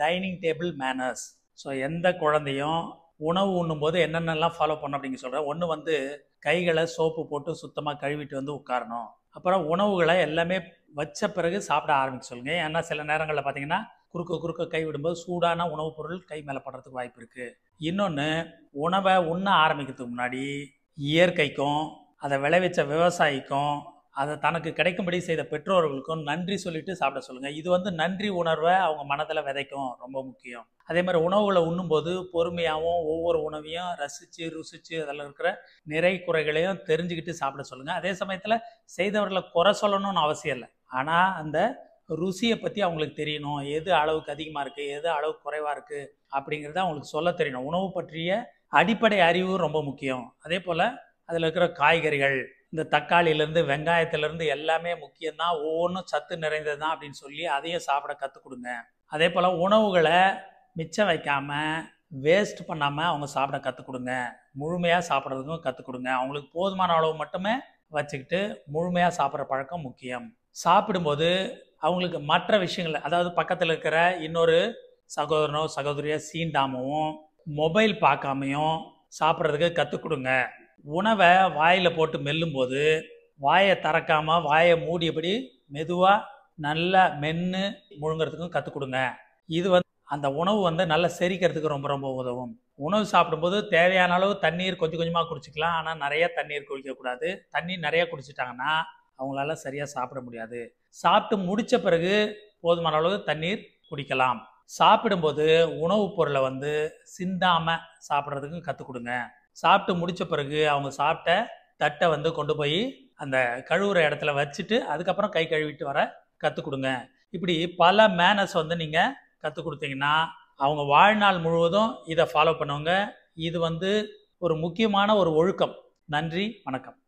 dining table manners so எந்த குழந்தையும் உணவு உண்ணும்போது என்னென்னலாம் ஃபாலோ பண்ண அப்படிங்க சொல்கிறேன் ஒன்று வந்து கைகளை சோப்பு போட்டு சுத்தமாக கழுவிட்டு வந்து உட்காரணும் அப்புறம் உணவுகளை எல்லாமே வச்ச பிறகு சாப்பிட ஆரம்பிக்க சொல்லுங்க ஏன்னா சில நேரங்களில் பார்த்தீங்கன்னா குறுக்க குறுக்க கை விடும்போது சூடான உணவுப் பொருள் கை மேலே படுறதுக்கு வாய்ப்பு இருக்குது இன்னொன்று உணவை உண்ண ஆரம்பிக்கிறதுக்கு முன்னாடி இயற்கைக்கும் அதை விளைவிச்ச விவசாயிக்கும் அதை தனக்கு கிடைக்கும்படி செய்த பெற்றோர்களுக்கும் நன்றி சொல்லிட்டு சாப்பிட சொல்லுங்கள் இது வந்து நன்றி உணர்வை அவங்க மனதில் விதைக்கும் ரொம்ப முக்கியம் அதே மாதிரி உணவுகளை உண்ணும்போது பொறுமையாகவும் ஒவ்வொரு உணவையும் ரசித்து ருசித்து அதில் இருக்கிற நிறை குறைகளையும் தெரிஞ்சுக்கிட்டு சாப்பிட சொல்லுங்கள் அதே சமயத்தில் செய்தவர்களை குறை சொல்லணும்னு அவசியம் இல்லை ஆனால் அந்த ருசியை பற்றி அவங்களுக்கு தெரியணும் எது அளவுக்கு அதிகமாக இருக்குது எது அளவு குறைவாக இருக்குது அப்படிங்கிறத அவங்களுக்கு சொல்ல தெரியணும் உணவு பற்றிய அடிப்படை அறிவு ரொம்ப முக்கியம் அதே போல் அதில் இருக்கிற காய்கறிகள் இந்த தக்காளியிலேருந்து வெங்காயத்துலேருந்து எல்லாமே முக்கியம்தான் ஒவ்வொன்றும் சத்து நிறைந்தது தான் அப்படின்னு சொல்லி அதையும் சாப்பிட கற்றுக் கொடுங்க அதே போல் உணவுகளை மிச்சம் வைக்காமல் வேஸ்ட் பண்ணாமல் அவங்க சாப்பிட கற்றுக் கொடுங்க முழுமையாக சாப்பிட்றதுக்கும் கற்றுக் கொடுங்க அவங்களுக்கு போதுமான அளவு மட்டுமே வச்சுக்கிட்டு முழுமையாக சாப்பிட்ற பழக்கம் முக்கியம் சாப்பிடும்போது அவங்களுக்கு மற்ற விஷயங்கள் அதாவது பக்கத்தில் இருக்கிற இன்னொரு சகோதரனோ சகோதரியோ சீண்டாமவும் மொபைல் பார்க்காமையும் சாப்பிட்றதுக்கு கற்றுக் கொடுங்க உணவை வாயில் போட்டு மெல்லும்போது வாயை திறக்காமல் வாயை மூடியபடி மெதுவாக நல்லா மென்று முழுங்கிறதுக்கும் கற்றுக் கொடுங்க இது வந்து அந்த உணவு வந்து நல்லா செரிக்கிறதுக்கு ரொம்ப ரொம்ப உதவும் உணவு சாப்பிடும்போது தேவையான அளவு தண்ணீர் கொஞ்சம் கொஞ்சமாக குடிச்சிக்கலாம் ஆனால் நிறைய தண்ணீர் குடிக்கக்கூடாது தண்ணி நிறைய குடிச்சிட்டாங்கன்னா அவங்களால சரியாக சாப்பிட முடியாது சாப்பிட்டு முடித்த பிறகு போதுமான அளவு தண்ணீர் குடிக்கலாம் சாப்பிடும்போது உணவுப் பொருளை வந்து சிந்தாமல் சாப்பிட்றதுக்கும் கற்றுக் கொடுங்க சாப்பிட்டு முடித்த பிறகு அவங்க சாப்பிட்ட தட்டை வந்து கொண்டு போய் அந்த கழுவுற இடத்துல வச்சுட்டு அதுக்கப்புறம் கை கழுவிட்டு வர கற்றுக் கொடுங்க இப்படி பல மேனர்ஸ் வந்து நீங்கள் கற்றுக் கொடுத்தீங்கன்னா அவங்க வாழ்நாள் முழுவதும் இதை ஃபாலோ பண்ணுவாங்க இது வந்து ஒரு முக்கியமான ஒரு ஒழுக்கம் நன்றி வணக்கம்